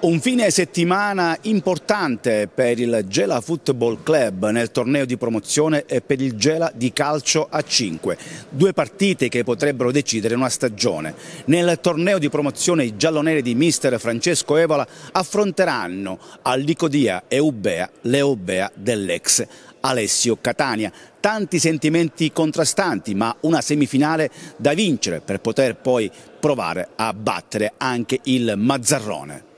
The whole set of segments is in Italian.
Un fine settimana importante per il Gela Football Club nel torneo di promozione e per il Gela di calcio a 5. Due partite che potrebbero decidere una stagione. Nel torneo di promozione i gialloneri di mister Francesco Evola affronteranno a Licodia e Ubea dell'ex Alessio Catania. Tanti sentimenti contrastanti, ma una semifinale da vincere per poter poi provare a battere anche il Mazzarrone.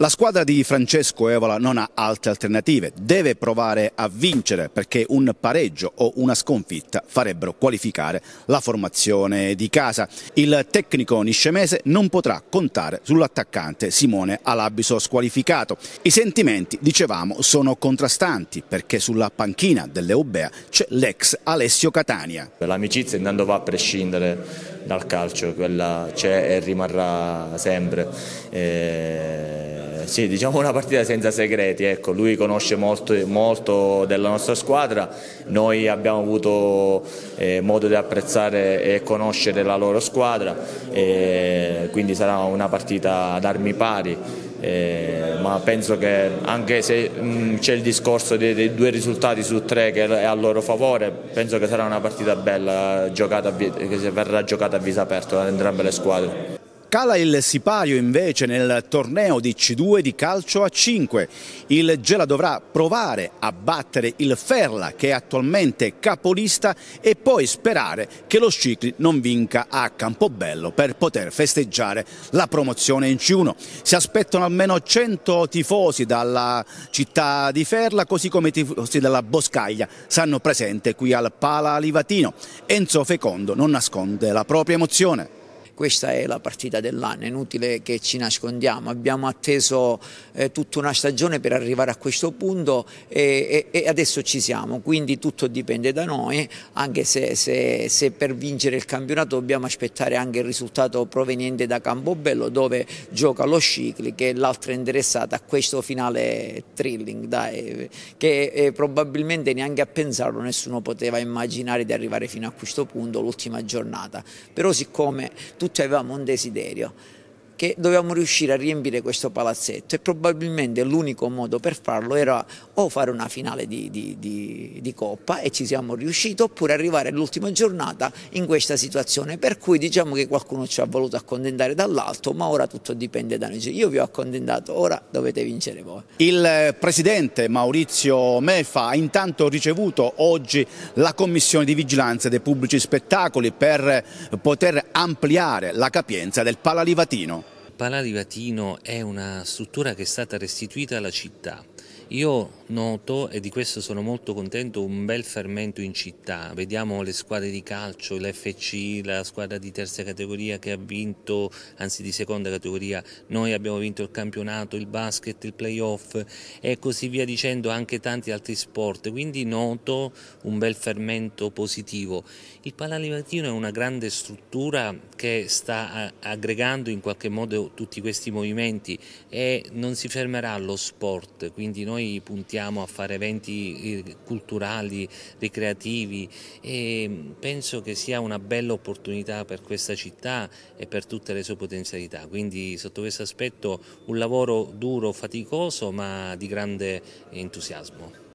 La squadra di Francesco Evola non ha altre alternative, deve provare a vincere perché un pareggio o una sconfitta farebbero qualificare la formazione di casa. Il tecnico niscemese non potrà contare sull'attaccante Simone Alabiso squalificato. I sentimenti, dicevamo, sono contrastanti perché sulla panchina dell'Eubea c'è l'ex Alessio Catania. L'amicizia intanto va a prescindere dal calcio, quella c'è e rimarrà sempre. E eh, sì, diciamo una partita senza segreti, ecco, lui conosce molto, molto, della nostra squadra, noi abbiamo avuto eh, modo di apprezzare e conoscere la loro squadra, eh, quindi sarà una partita ad armi pari. Eh, ma penso che anche se mm, c'è il discorso dei, dei, due risultati su tre che è a loro favore, penso che sarà una partita bella giocata, che verrà giocata a viso aperto da entrambe le squadre. Cala il sipario invece nel torneo di C2 di calcio a 5. Il Gela dovrà provare a battere il Ferla che è attualmente capolista e poi sperare che lo Scicli non vinca a Campobello per poter festeggiare la promozione in C1. Si aspettano almeno 100 tifosi dalla città di Ferla così come i tifosi della Boscaglia sanno presenti qui al Pala Livatino. Enzo Fecondo non nasconde la propria emozione questa è la partita dell'anno, è inutile che ci nascondiamo, abbiamo atteso eh, tutta una stagione per arrivare a questo punto e, e, e, adesso ci siamo, quindi tutto dipende da noi, anche se, se, se per vincere il campionato dobbiamo aspettare anche il risultato proveniente da Campobello dove gioca lo Scicli che è l'altra interessata a questo finale thrilling, dai, che eh, probabilmente neanche a pensarlo nessuno poteva immaginare di arrivare fino a questo punto, l'ultima giornata, però siccome tutti cioè avevamo un desiderio che dovevamo riuscire a riempire questo palazzetto e probabilmente l'unico modo per farlo era o fare una finale di, di, di, di Coppa e ci siamo riusciti oppure arrivare all'ultima giornata in questa situazione per cui diciamo che qualcuno ci ha voluto accontentare dall'alto ma ora tutto dipende da noi, cioè, io vi ho accontentato, ora dovete vincere voi. Il eh, presidente Maurizio Mefa ha intanto ricevuto oggi la commissione di vigilanza dei pubblici spettacoli per eh, poter ampliare la capienza del Palalivatino. Palà di Vatino è una struttura che è stata restituita alla città io noto, e di questo sono molto contento, un bel fermento in città. Vediamo le squadre di calcio, l'FC, la squadra di terza categoria che ha vinto, anzi di seconda categoria, noi abbiamo vinto il campionato, il basket, il playoff e così via dicendo anche tanti altri sport. Quindi noto un bel fermento positivo. Il Palalivatino è una grande struttura che sta aggregando in qualche modo tutti questi movimenti e non si fermerà allo sport. Quindi noi noi puntiamo a fare eventi eh, culturali, ricreativi e mm, penso che sia una bella opportunità per questa città e per tutte le sue potenzialità. Quindi sotto questo aspetto un lavoro duro, faticoso ma di grande entusiasmo.